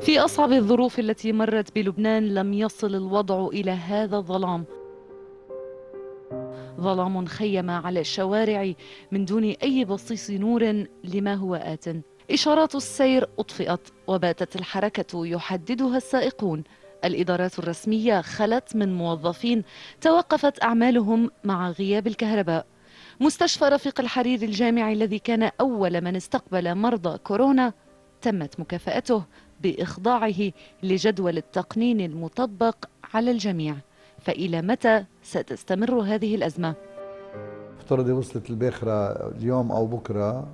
في أصعب الظروف التي مرت بلبنان لم يصل الوضع إلى هذا الظلام ظلام خيم على الشوارع من دون أي بصيص نور لما هو آت إشارات السير أطفئت وباتت الحركة يحددها السائقون الإدارات الرسمية خلت من موظفين توقفت أعمالهم مع غياب الكهرباء مستشفى رفيق الحرير الجامعي الذي كان أول من استقبل مرضى كورونا تمت مكافأته باخضاعه لجدول التقنين المطبق على الجميع فالى متى ستستمر هذه الازمه افترضي وصلت الباخره اليوم او بكره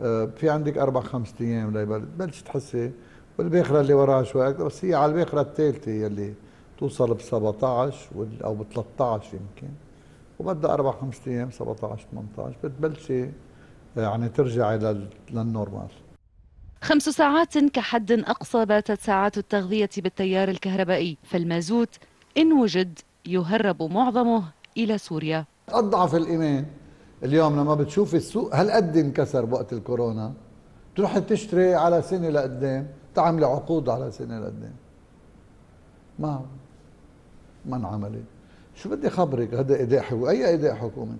آه، في عندك اربع خمس ايام بلش تحسي والباخره اللي وراها شوي اكثر بس هي على الباخره الثالثه يلي توصل ب 17 او ب 13 يمكن وبدها اربع خمس ايام 17 18 بتبلشي آه، يعني ترجعي للنورمال خمس ساعات كحد أقصى باتت ساعات التغذية بالتيار الكهربائي فالمازوت إن وجد يهرب معظمه إلى سوريا أضعف الإيمان اليوم لما بتشوف السوق هالقد انكسر بوقت الكورونا تروح تشتري على سنة لقدام تعمل عقود على سنة لقدام ما ما انعملت شو بدي خبرك هذا إيداع أي إيداع حكومي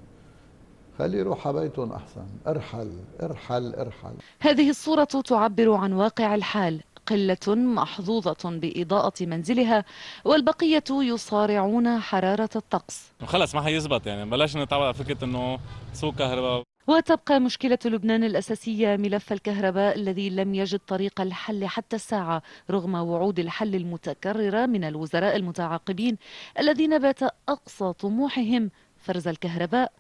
خليه يروح على بيتهم أحسن ارحل ارحل ارحل هذه الصورة تعبر عن واقع الحال قلة محظوظة بإضاءة منزلها والبقية يصارعون حرارة الطقس خلص ما حيزبط يعني بلاش نتعود على فكرة أنه سوق كهرباء وتبقى مشكلة لبنان الأساسية ملف الكهرباء الذي لم يجد طريق الحل حتى الساعة رغم وعود الحل المتكررة من الوزراء المتعاقبين الذين بات أقصى طموحهم فرز الكهرباء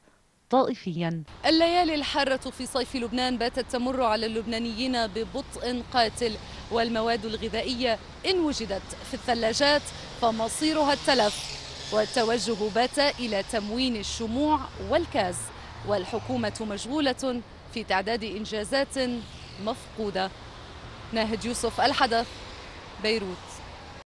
طائفيا الليالي الحارة في صيف لبنان باتت تمر على اللبنانيين ببطء قاتل والمواد الغذائية إن وجدت في الثلاجات فمصيرها التلف والتوجه بات إلى تموين الشموع والكاز والحكومة مشغولة في تعداد إنجازات مفقودة ناهد يوسف الحدث بيروت